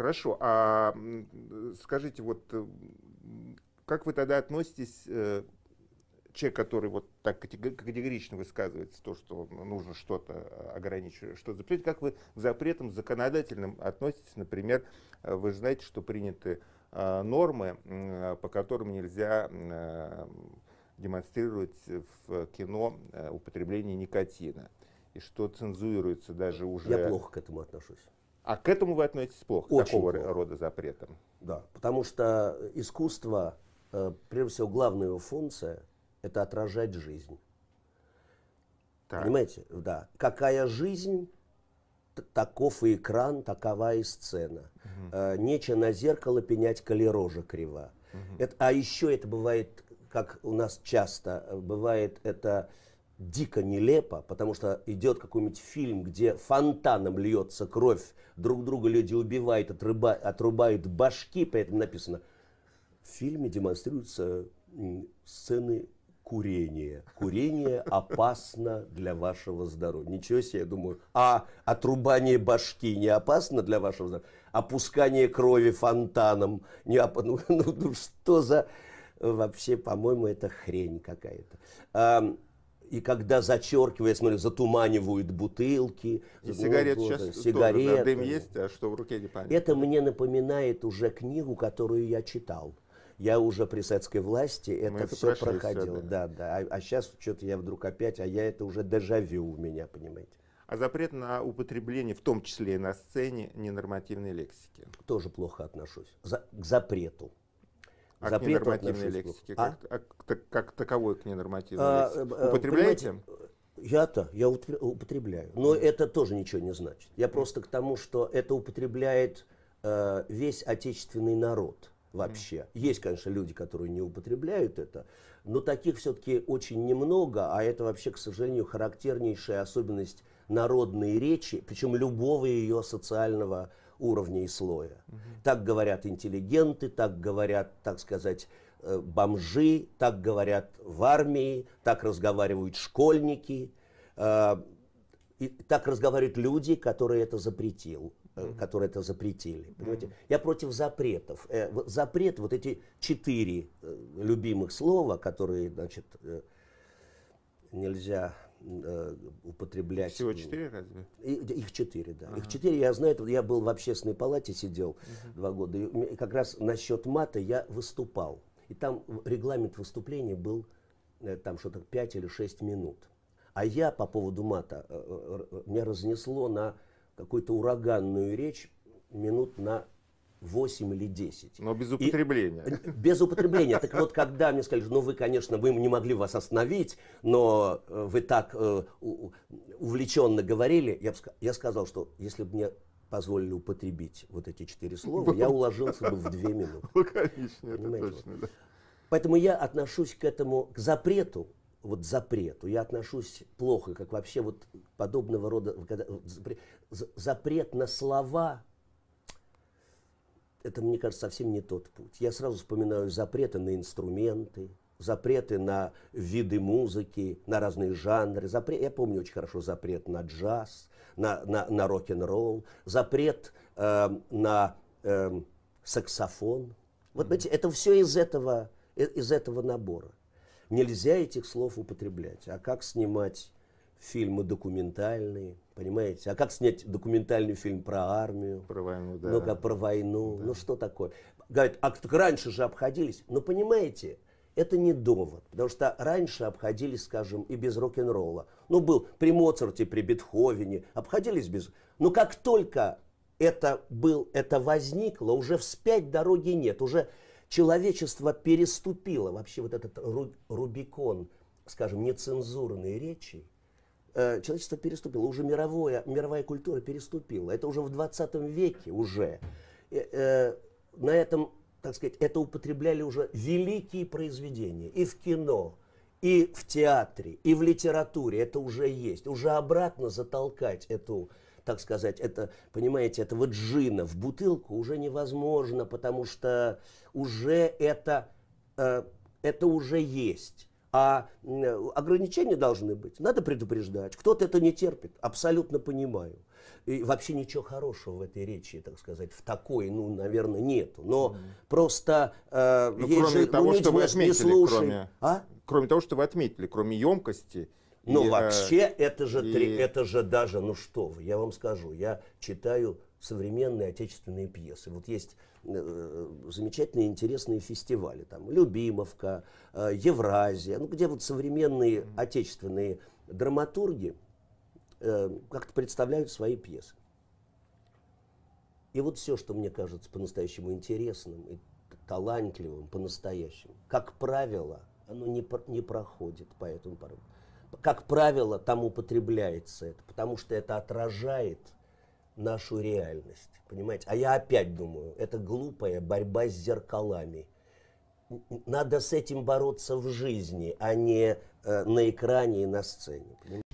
Хорошо. А э, скажите, вот э, как вы тогда относитесь э, человек, который вот так категорично высказывается, то, что нужно что-то а, ограничивать, что-то запретить, как вы к запретам законодательным относитесь, например, вы же знаете, что приняты а, нормы, по которым нельзя а, демонстрировать в кино употребление никотина, и что цензурируется даже уже... Я плохо к этому отношусь. А к этому вы относитесь плохо, Очень такого плохо. рода запретом? Да, потому что искусство, э, прежде всего, главная его функция – это отражать жизнь. Так. Понимаете, да. Какая жизнь, таков и экран, такова и сцена. Угу. Э, нече на зеркало пенять, коли рожа крива. Угу. Это, а еще это бывает, как у нас часто, э, бывает это дико нелепо, потому что идет какой-нибудь фильм, где фонтаном льется кровь, друг друга люди убивают, отруба, отрубают башки, поэтому написано, в фильме демонстрируются сцены курения. Курение опасно для вашего здоровья. Ничего себе, я думаю, а отрубание башки не опасно для вашего здоровья? Опускание крови фонтаном не опасно? Ну, ну, ну что за... Вообще, по-моему, это хрень какая-то и когда зачеркивая, смотрю, затуманивают бутылки. И сигарет вот, сейчас сигарет, тоже, да, дым есть, а что в руке не понятно. Это мне напоминает уже книгу, которую я читал. Я уже при советской власти это, Мы это все проходил. Все, да. да, да. А, а сейчас что-то я вдруг опять, а я это уже дежавю у меня, понимаете. А запрет на употребление, в том числе и на сцене, ненормативной лексики. Тоже плохо отношусь. За, к запрету. А запрет к ненормативной лексике, а? как, а как, как таковой к ненормативной а, лексике. Э, э, Употребляете? Я-то, я употребляю. Но mm. это тоже ничего не значит. Я просто к тому, что это употребляет э, весь отечественный народ вообще. Mm. Есть, конечно, люди, которые не употребляют это, но таких все-таки очень немного, а это вообще, к сожалению, характернейшая особенность народной речи, причем любого ее социального уровня и слоя. Угу. Так говорят интеллигенты, так говорят, так сказать, э, бомжи, так говорят в армии, так разговаривают школьники, э, и так разговаривают люди, которые это запретил, mm-hmm. которые это запретили. Понимаете? Mm-hmm. Я против запретов. Э, запрет, вот эти четыре э, любимых слова, которые, значит, э, нельзя Э, употреблять. Всего ну, четыре разве? И, их четыре, да. Ага. Их четыре, я знаю, я был в общественной палате, сидел угу. два года, и как раз насчет мата я выступал. И там регламент выступления был э, там что-то 5 или 6 минут. А я по поводу мата, э, э меня разнесло на какую-то ураганную речь минут на 8 или 10. Но без употребления. И, без употребления. Так вот, когда мне сказали, ну вы, конечно, мы не могли вас остановить, но э, вы так э, увлеченно говорили, я, я сказал, что если бы мне позволили употребить вот эти четыре слова, я уложился бы в две минуты. конечно, Понимаете? это точно, да. Поэтому я отношусь к этому, к запрету, вот запрету, я отношусь плохо, как вообще вот подобного рода, когда, запрет, запрет на слова, это, мне кажется, совсем не тот путь. Я сразу вспоминаю запреты на инструменты, запреты на виды музыки, на разные жанры. Запрет, я помню очень хорошо запрет на джаз, на, на, на рок-н-ролл, запрет э, на э, саксофон. Вот, понимаете, mm -hmm. это все из этого, э, из этого набора. Нельзя этих слов употреблять. А как снимать фильмы документальные, понимаете? А как снять документальный фильм про армию? Про войну, да. Ну, как про войну, да. ну что такое? Говорят, а так раньше же обходились. Ну, понимаете, это не довод, потому что раньше обходились, скажем, и без рок-н-ролла. Ну, был при Моцарте, при Бетховене, обходились без... Но как только это, был, это возникло, уже вспять дороги нет, уже человечество переступило вообще вот этот Рубикон, скажем, нецензурной речи, Э, человечество переступило, уже мировое, мировая культура переступила. Это уже в 20 веке уже. Э, э, на этом, так сказать, это употребляли уже великие произведения и в кино, и в театре, и в литературе. Это уже есть. Уже обратно затолкать эту так сказать, это, понимаете, этого джина в бутылку уже невозможно, потому что уже это, э, это уже есть. А ограничения должны быть. Надо предупреждать. Кто-то это не терпит. Абсолютно понимаю. И вообще ничего хорошего в этой речи, так сказать, в такой, ну, наверное, нету. Но mm. просто... Э, ну, кроме же, того, ну, что вы отметили, кроме, а? кроме того, что вы отметили, кроме емкости... Ну, и, э, вообще, э, это, же и... три, это же даже, ну что вы, я вам скажу, я читаю современные отечественные пьесы. Вот есть э, замечательные интересные фестивали, там Любимовка, э, Евразия, ну где вот современные отечественные драматурги э, как-то представляют свои пьесы. И вот все, что мне кажется по-настоящему интересным и талантливым, по-настоящему, как правило, оно не, про не проходит по этому порогу. Как правило, там употребляется это, потому что это отражает – нашу реальность. Понимаете? А я опять думаю, это глупая борьба с зеркалами. Надо с этим бороться в жизни, а не э, на экране и на сцене. Понимаете?